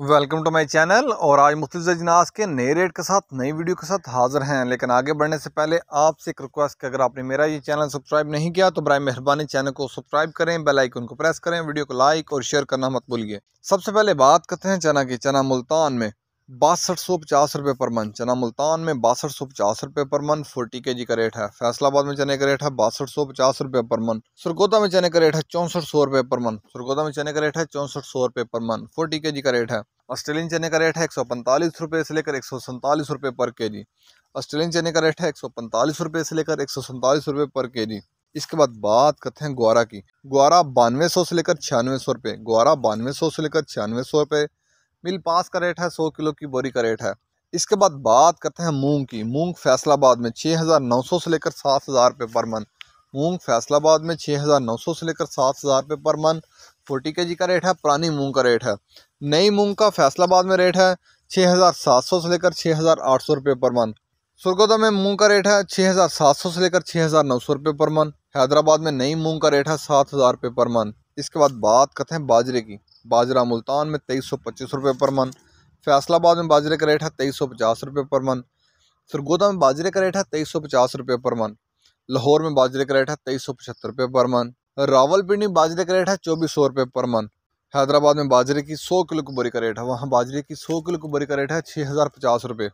welcome to my channel और आज मुख्तज अजनास के नए रेट के साथ नई वीडियो के साथ हाज़िर हैं लेकिन आगे बढ़ने से पहले आपसे एक रिक्वेस्ट कि अगर आपने मेरा ये चैनल सब्सक्राइब नहीं किया तो बरए मेहरबानी चैनल को सब्सक्राइब करें बेल आइकन को प्रेस करें वीडियो को लाइक और शेयर करना मत भूलिए सबसे पहले बात करते हैं चना की चना मुल्तान में बासठ सौ पचास रुपये पर मन चना मुल्तान में बासठ सौ पचास रुपये पर मन फोर्टी के जी का रेट है फैसलाबाद में चने का रेट है बासठ सौ पचास रुपये पर मन सरगोदा में चने का रेट है चौंसठ सौ रुपये पर मन सरगोदा में चने का रेट है चौंसठ सौ रुपये पर मन फोर्टी के जी का रेट है ऑस्ट्रेलियन चने का रेट है एक सौ पैंतालीस रुपये से लेकर एक सौ सैंतालीस रुपये पर के जी ऑस्ट्रेलियन चने का रेट है एक सौ पैंतालीस रुपये से लेकर एक सौ सैंतालीस रुपये पर के जी इसके बाद बात करते हैं ग्वारा की ग्वारा बानवे सौ से लेकर छियानवे सौ रुपये ग्वारा बानवे सौ से लेकर छियानवे सौ रुपये मिल पास का रेट है सौ किलो की बोरी का रेट है इसके बाद बात करते हैं मूंग की मूंग फैसलाबाद में छः हज़ार नौ सौ से लेकर सात हज़ार रुपये पर मन मूंग फैसलाबाद में छः हज़ार नौ सौ से लेकर सात हज़ार रुपये पर मन फोर्टी के जी का रेट है पुरानी मूंग का रेट है नई मूंग का फैसलाबाद में रेट है छः हज़ार सात सौ से लेकर छः हज़ार आठ सौ रुपये पर मन सुरगोदा में मूंग का रेट है छः हज़ार सात सौ से लेकर छः हज़ार नौ सौ रुपये पर मन हैदराबाद में नई मूंग का रेट है सात हज़ार रुपये पर मन इसके बाद बात करते हैं बाजरे की बाजरा मुल्तान में तेईस सौ पच्चीस रुपये पर मन फैसलाबाद में बाजरे का रेट है तेईस सौ पचास रुपये पर मन सरगोदा में बाजरे का रेट है तेईस सौ पचास रुपये पर मन लाहौर में बाजरे का रेट है तेईस सौ पचहत्तर रुपये पर मन रावलपिंडी में बाजरे का रेट है चौबीस सौ रुपये पर मन हैदराबाद में बाजरे की सौ किलो की बोरी का रेट है वहाँ बाजरे की सौ किलो की बोरी का रेट है छः हज़ार पचास रुपये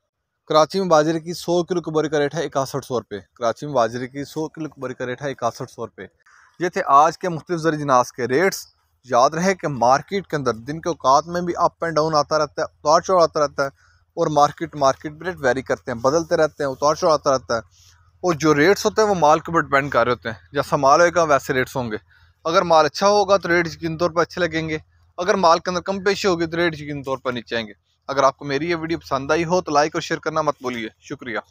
कराची में बाजरे की सौ किलो की बोरी का रेट है इकासठ सौ रुपये कराची में बाजरे की सौ किलो की बोरी का रेट है इकासठ सौ रुपये ये थे आज के मुख्तफ जनास के रेट्स याद रहे कि मार्केट के अंदर दिन के अवकात में भी अप एंड डाउन आता रहता है उतार चढ़ाव आता रहता है और मार्केट मार्केट रेट वेरी करते हैं बदलते रहते हैं उतार चढ़ाव आता रहता है और जो रेट्स होते हैं वो माल के ऊपर डिपेंड कर रहे होते हैं जैसा माल होगा वैसे रेट्स होंगे अगर माल अच्छा होगा तो रेट यकीन तौर पर अच्छे लगेंगे अगर माल के अंदर कम पेशी होगी तो रेट यकीन तौर पर नीचे आएंगे अगर आपको मेरी ये वीडियो पसंद आई हो तो लाइक और शेयर करना मत बोलिए शुक्रिया